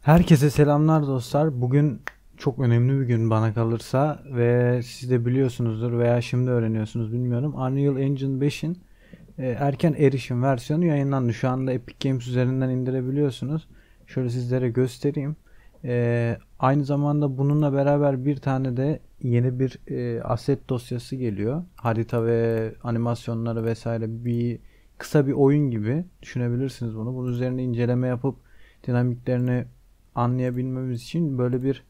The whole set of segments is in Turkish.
Herkese selamlar dostlar. Bugün çok önemli bir gün bana kalırsa ve siz de biliyorsunuzdur veya şimdi öğreniyorsunuz bilmiyorum. Unreal Engine 5'in e, erken erişim versiyonu yayınlandı. Şu anda Epic Games üzerinden indirebiliyorsunuz. Şöyle sizlere göstereyim. E, aynı zamanda bununla beraber bir tane de yeni bir e, asset dosyası geliyor. Harita ve animasyonları vesaire bir kısa bir oyun gibi düşünebilirsiniz bunu. Bunun üzerine inceleme yapıp dinamiklerini anlayabilmemiz için böyle bir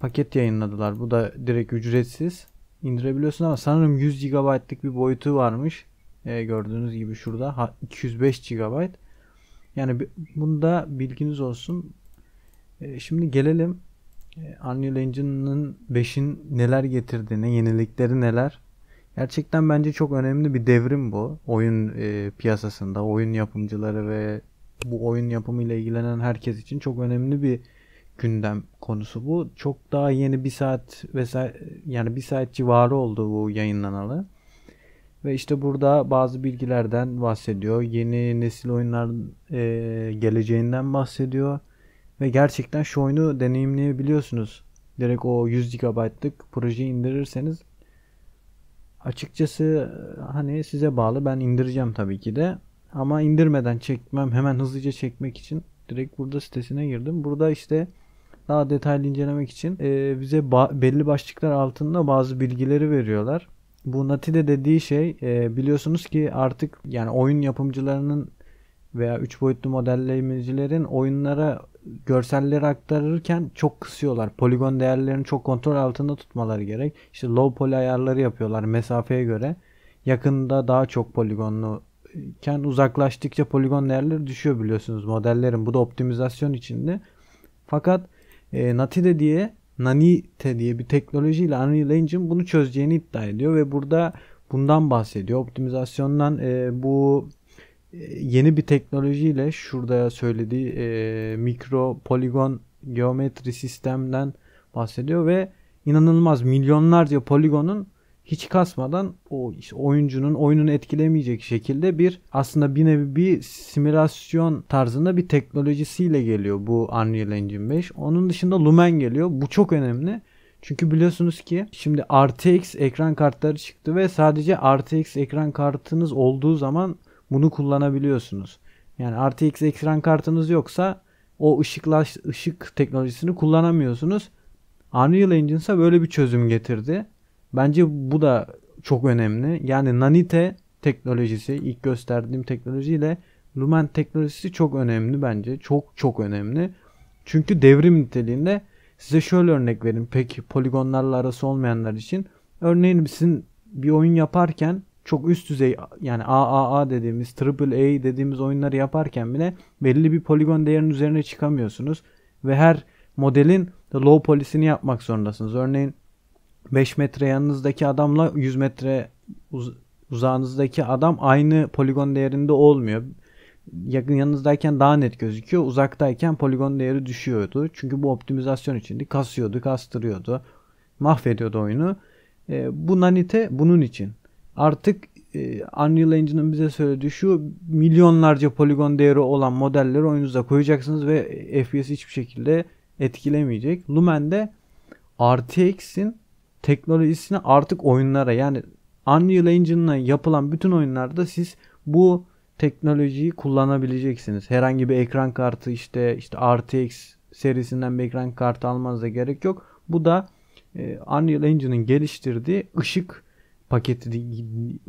paket yayınladılar. Bu da direkt ücretsiz indirebiliyorsun ama sanırım 100 GB'lık bir boyutu varmış. E, gördüğünüz gibi şurada ha, 205 GB. Yani bunda bilginiz olsun. E, şimdi gelelim e, Unreal Engine'ın 5'in neler getirdiğine, yenilikleri neler. Gerçekten bence çok önemli bir devrim bu oyun e, piyasasında, oyun yapımcıları ve bu oyun yapımıyla ilgilenen herkes için çok önemli bir gündem konusu bu. Çok daha yeni bir saat vesaire yani bir saat civarı oldu bu yayınlanalı. Ve işte burada bazı bilgilerden bahsediyor. Yeni nesil oyunların e, geleceğinden bahsediyor. Ve gerçekten şu oyunu deneyimleyebiliyorsunuz. Direkt o 100 GB'lık projeyi indirirseniz açıkçası hani size bağlı ben indireceğim tabii ki de. Ama indirmeden çekmem. Hemen hızlıca çekmek için direkt burada sitesine girdim. Burada işte daha detaylı incelemek için e, bize ba- belli başlıklar altında bazı bilgileri veriyorlar. Bu Natide dediği şey e, biliyorsunuz ki artık yani oyun yapımcılarının veya 3 boyutlu modellemecilerin oyunlara görselleri aktarırken çok kısıyorlar. Poligon değerlerini çok kontrol altında tutmaları gerek. İşte low poly ayarları yapıyorlar mesafeye göre. Yakında daha çok poligonlu iken uzaklaştıkça poligon değerleri düşüyor biliyorsunuz modellerin. Bu da optimizasyon içinde. Fakat e, Natide diye Nanite diye bir teknolojiyle Unreal Engine bunu çözeceğini iddia ediyor ve burada bundan bahsediyor. Optimizasyondan e, bu e, yeni bir teknolojiyle şurada söylediği e, mikro poligon geometri sistemden bahsediyor ve inanılmaz milyonlarca poligonun hiç kasmadan o işte oyuncunun oyununu etkilemeyecek şekilde bir aslında bir nevi bir simülasyon tarzında bir teknolojisiyle geliyor bu Unreal Engine 5. Onun dışında Lumen geliyor. Bu çok önemli. Çünkü biliyorsunuz ki şimdi RTX ekran kartları çıktı ve sadece RTX ekran kartınız olduğu zaman bunu kullanabiliyorsunuz. Yani RTX ekran kartınız yoksa o ışıklaş ışık teknolojisini kullanamıyorsunuz. Unreal Engine ise böyle bir çözüm getirdi. Bence bu da çok önemli. Yani Nanite teknolojisi, ilk gösterdiğim teknolojiyle Lumen teknolojisi çok önemli bence. Çok çok önemli. Çünkü devrim niteliğinde size şöyle örnek vereyim. Peki, poligonlarla arası olmayanlar için. Örneğin sizin bir oyun yaparken çok üst düzey yani AAA dediğimiz, AAA dediğimiz oyunları yaparken bile belli bir poligon değerinin üzerine çıkamıyorsunuz. Ve her modelin low polisini yapmak zorundasınız. Örneğin 5 metre yanınızdaki adamla 100 metre uz- uzağınızdaki adam aynı poligon değerinde olmuyor. Yakın yanınızdayken daha net gözüküyor. Uzaktayken poligon değeri düşüyordu. Çünkü bu optimizasyon içindi. Kasıyordu, kastırıyordu. Mahvediyordu oyunu. E, bu nanite bunun için. Artık e, Unreal Engine'ın bize söylediği şu milyonlarca poligon değeri olan modelleri oyununuza koyacaksınız ve FPS hiçbir şekilde etkilemeyecek. Lumen'de RTX'in teknolojisini artık oyunlara yani Unreal Engine'la yapılan bütün oyunlarda siz bu teknolojiyi kullanabileceksiniz. Herhangi bir ekran kartı işte işte RTX serisinden bir ekran kartı da gerek yok. Bu da e, Unreal Engine'in geliştirdiği ışık paketi,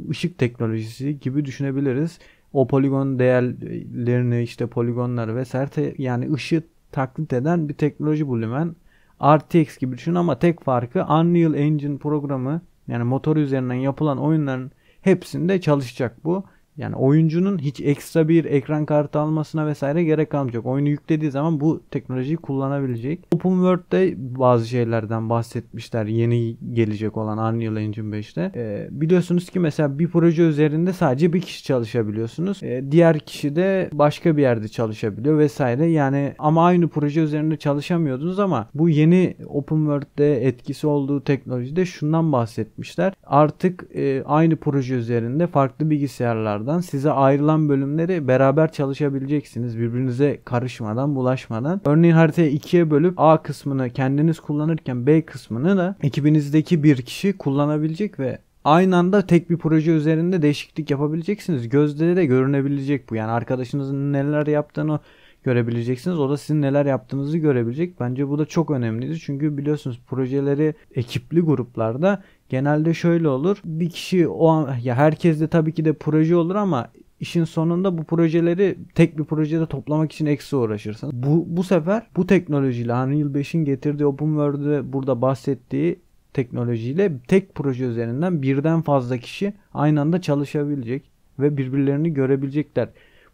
ışık teknolojisi gibi düşünebiliriz. O poligon değerlerini işte poligonları vesaire yani ışığı taklit eden bir teknoloji bu Lumen. RTX gibi düşün ama tek farkı Unreal Engine programı yani motor üzerinden yapılan oyunların hepsinde çalışacak bu. Yani oyuncunun hiç ekstra bir ekran kartı almasına vesaire gerek kalmayacak. Oyunu yüklediği zaman bu teknolojiyi kullanabilecek. Open World'de bazı şeylerden bahsetmişler yeni gelecek olan Unreal Engine 5'te. Ee, biliyorsunuz ki mesela bir proje üzerinde sadece bir kişi çalışabiliyorsunuz. Ee, diğer kişi de başka bir yerde çalışabiliyor vesaire. Yani ama aynı proje üzerinde çalışamıyordunuz ama bu yeni Open World'de etkisi olduğu teknolojide şundan bahsetmişler. Artık e, aynı proje üzerinde farklı bilgisayarlar videolardan size ayrılan bölümleri beraber çalışabileceksiniz. Birbirinize karışmadan, bulaşmadan. Örneğin haritayı ikiye bölüp A kısmını kendiniz kullanırken B kısmını da ekibinizdeki bir kişi kullanabilecek ve aynı anda tek bir proje üzerinde değişiklik yapabileceksiniz. Gözde de görünebilecek bu. Yani arkadaşınızın neler yaptığını görebileceksiniz. O da sizin neler yaptığınızı görebilecek. Bence bu da çok önemliydi. Çünkü biliyorsunuz projeleri ekipli gruplarda Genelde şöyle olur. Bir kişi o an ya herkes de tabii ki de proje olur ama işin sonunda bu projeleri tek bir projede toplamak için eksi uğraşırsın. Bu, bu sefer bu teknolojiyle Unreal 5'in getirdiği Open OpenWorld'de burada bahsettiği teknolojiyle tek proje üzerinden birden fazla kişi aynı anda çalışabilecek ve birbirlerini görebilecekler.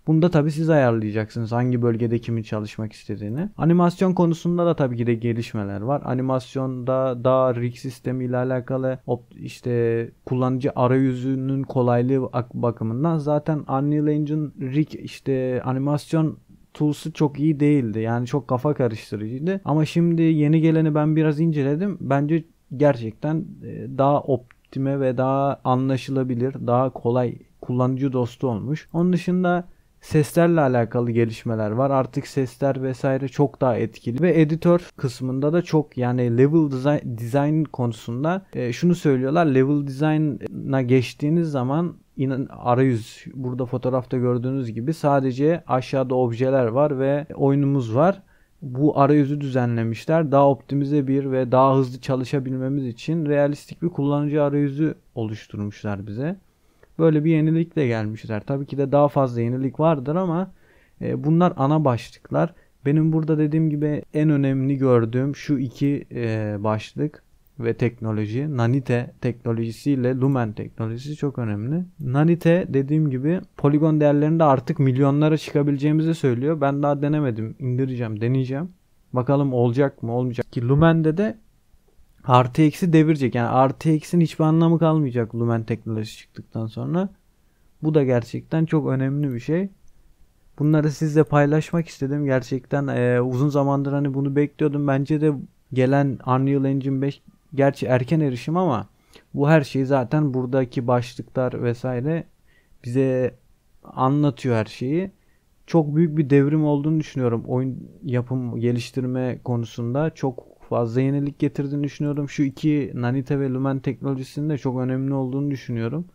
Bunda tabi siz ayarlayacaksınız hangi bölgede kimin çalışmak istediğini. Animasyon konusunda da tabii ki de gelişmeler var. Animasyonda daha rig sistemi ile alakalı işte kullanıcı arayüzünün kolaylığı bakımından zaten Unreal Engine rig işte animasyon Tools'u çok iyi değildi. Yani çok kafa karıştırıcıydı. Ama şimdi yeni geleni ben biraz inceledim. Bence gerçekten e, daha optime ve daha anlaşılabilir, daha kolay kullanıcı dostu olmuş. Onun dışında seslerle alakalı gelişmeler var. Artık sesler vesaire çok daha etkili ve editör kısmında da çok yani level design, design konusunda e, şunu söylüyorlar. Level design'a geçtiğiniz zaman inan arayüz burada fotoğrafta gördüğünüz gibi sadece aşağıda objeler var ve oyunumuz var. Bu arayüzü düzenlemişler. Daha optimize bir ve daha hızlı çalışabilmemiz için realistik bir kullanıcı arayüzü oluşturmuşlar bize böyle bir yenilikle gelmişler. Tabii ki de daha fazla yenilik vardır ama e, bunlar ana başlıklar. Benim burada dediğim gibi en önemli gördüğüm şu iki e, başlık ve teknoloji. Nanite teknolojisiyle Lumen teknolojisi çok önemli. Nanite dediğim gibi poligon değerlerinde artık milyonlara çıkabileceğimizi söylüyor. Ben daha denemedim. İndireceğim, deneyeceğim. Bakalım olacak mı, olmayacak ki Lumen'de de artı eksi devirecek. Yani artı eksin hiçbir anlamı kalmayacak Lumen teknolojisi çıktıktan sonra. Bu da gerçekten çok önemli bir şey. Bunları sizle paylaşmak istedim. Gerçekten e, uzun zamandır hani bunu bekliyordum. Bence de gelen Unreal Engine 5 gerçi erken erişim ama bu her şeyi zaten buradaki başlıklar vesaire bize anlatıyor her şeyi. Çok büyük bir devrim olduğunu düşünüyorum oyun yapım geliştirme konusunda. Çok fazla yenilik getirdiğini düşünüyorum. Şu iki Nanite ve Lumen teknolojisinin de çok önemli olduğunu düşünüyorum.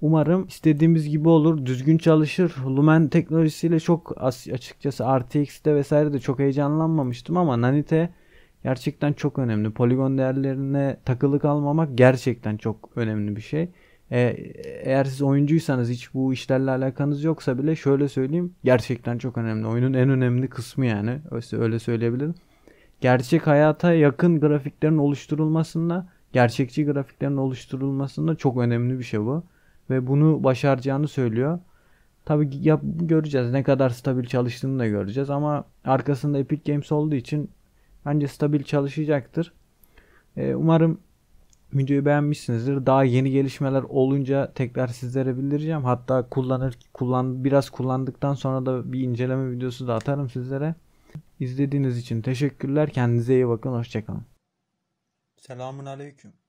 Umarım istediğimiz gibi olur. Düzgün çalışır. Lumen teknolojisiyle çok açıkçası RTX'te vesaire de çok heyecanlanmamıştım ama Nanite gerçekten çok önemli. Poligon değerlerine takılı kalmamak gerçekten çok önemli bir şey. E, eğer siz oyuncuysanız hiç bu işlerle alakanız yoksa bile şöyle söyleyeyim gerçekten çok önemli. Oyunun en önemli kısmı yani öyle söyleyebilirim gerçek hayata yakın grafiklerin oluşturulmasında, gerçekçi grafiklerin oluşturulmasında çok önemli bir şey bu. Ve bunu başaracağını söylüyor. Tabi göreceğiz ne kadar stabil çalıştığını da göreceğiz ama arkasında Epic Games olduğu için bence stabil çalışacaktır. Ee, umarım videoyu beğenmişsinizdir. Daha yeni gelişmeler olunca tekrar sizlere bildireceğim. Hatta kullanır kullan biraz kullandıktan sonra da bir inceleme videosu da atarım sizlere. İzlediğiniz için teşekkürler. Kendinize iyi bakın. Hoşçakalın. Selamun Aleyküm.